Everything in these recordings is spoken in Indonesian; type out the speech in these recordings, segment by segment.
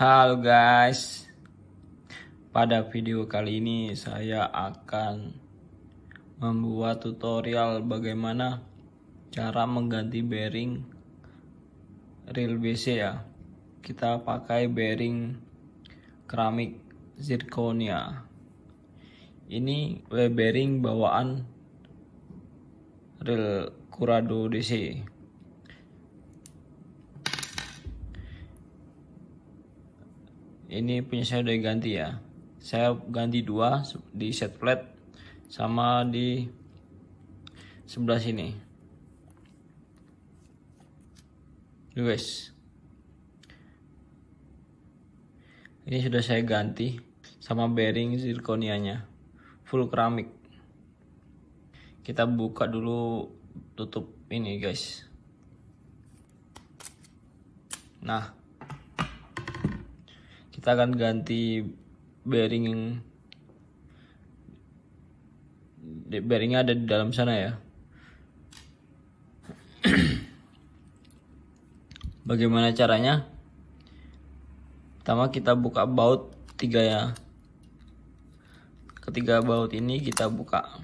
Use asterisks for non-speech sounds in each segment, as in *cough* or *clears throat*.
Halo guys Pada video kali ini saya akan Membuat tutorial bagaimana Cara mengganti bearing Real BC ya Kita pakai bearing Keramik zirconia Ini bearing bawaan Real Curado DC ini punya saya udah ganti ya saya ganti dua di set plate sama di sebelah sini guys ini sudah saya ganti sama bearing zirconianya full keramik kita buka dulu tutup ini guys nah kita akan ganti bearing bearingnya ada di dalam sana ya *clears throat* bagaimana caranya pertama kita buka baut tiga ya ketiga baut ini kita buka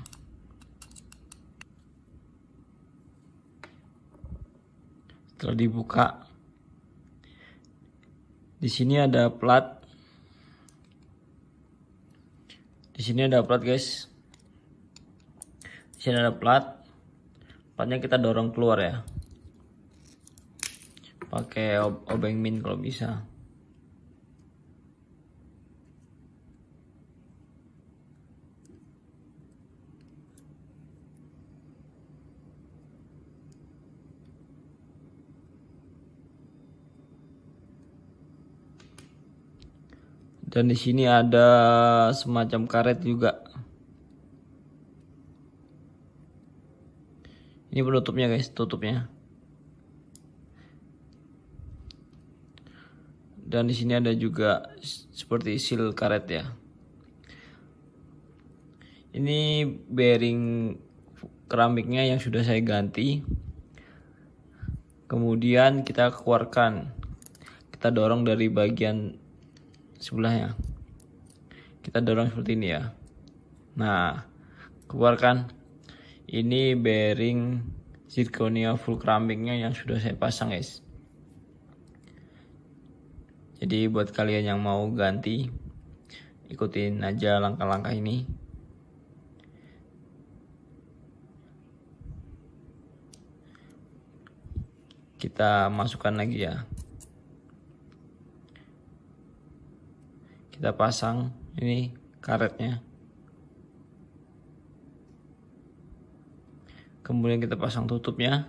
setelah dibuka di sini ada plat. Di sini ada plat, guys. Di sini ada plat. Platnya kita dorong keluar ya. Pakai obeng min kalau bisa. dan di sini ada semacam karet juga ini penutupnya guys tutupnya dan di sini ada juga seperti seal karet ya ini bearing keramiknya yang sudah saya ganti kemudian kita keluarkan kita dorong dari bagian sebelahnya kita dorong seperti ini ya nah keluarkan ini bearing zirconia full crampingnya yang sudah saya pasang guys jadi buat kalian yang mau ganti ikutin aja langkah-langkah ini kita masukkan lagi ya kita pasang ini karetnya kemudian kita pasang tutupnya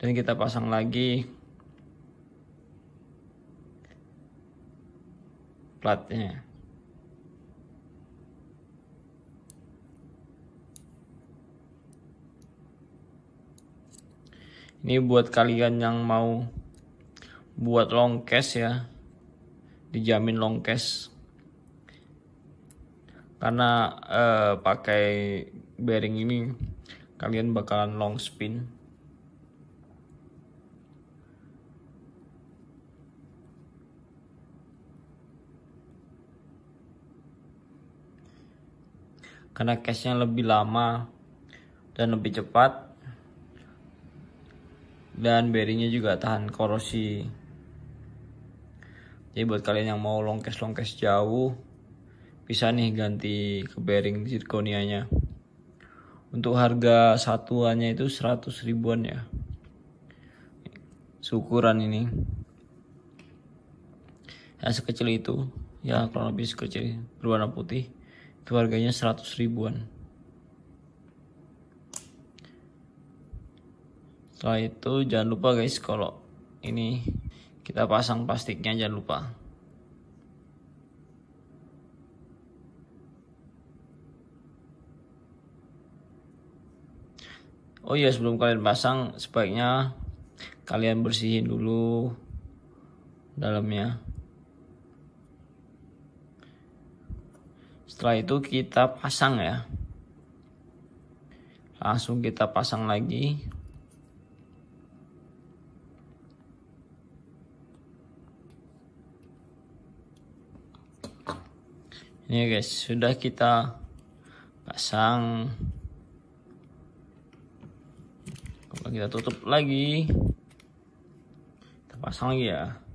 dan kita pasang lagi platnya ini buat kalian yang mau buat long case ya dijamin long cash karena uh, pakai bearing ini kalian bakalan long spin karena cashnya lebih lama dan lebih cepat dan bearingnya juga tahan korosi jadi buat kalian yang mau longkes longkes jauh bisa nih ganti ke bearing zirconianya untuk harga satuannya itu 100 ribuan ya syukuran ini yang sekecil itu ya kurang lebih sekecil berwarna putih itu harganya 100 ribuan setelah itu jangan lupa guys kalau ini kita pasang plastiknya jangan lupa Oh iya sebelum kalian pasang sebaiknya kalian bersihin dulu dalamnya. Setelah itu kita pasang ya. Langsung kita pasang lagi. ini guys sudah kita pasang kalau kita tutup lagi kita pasang lagi ya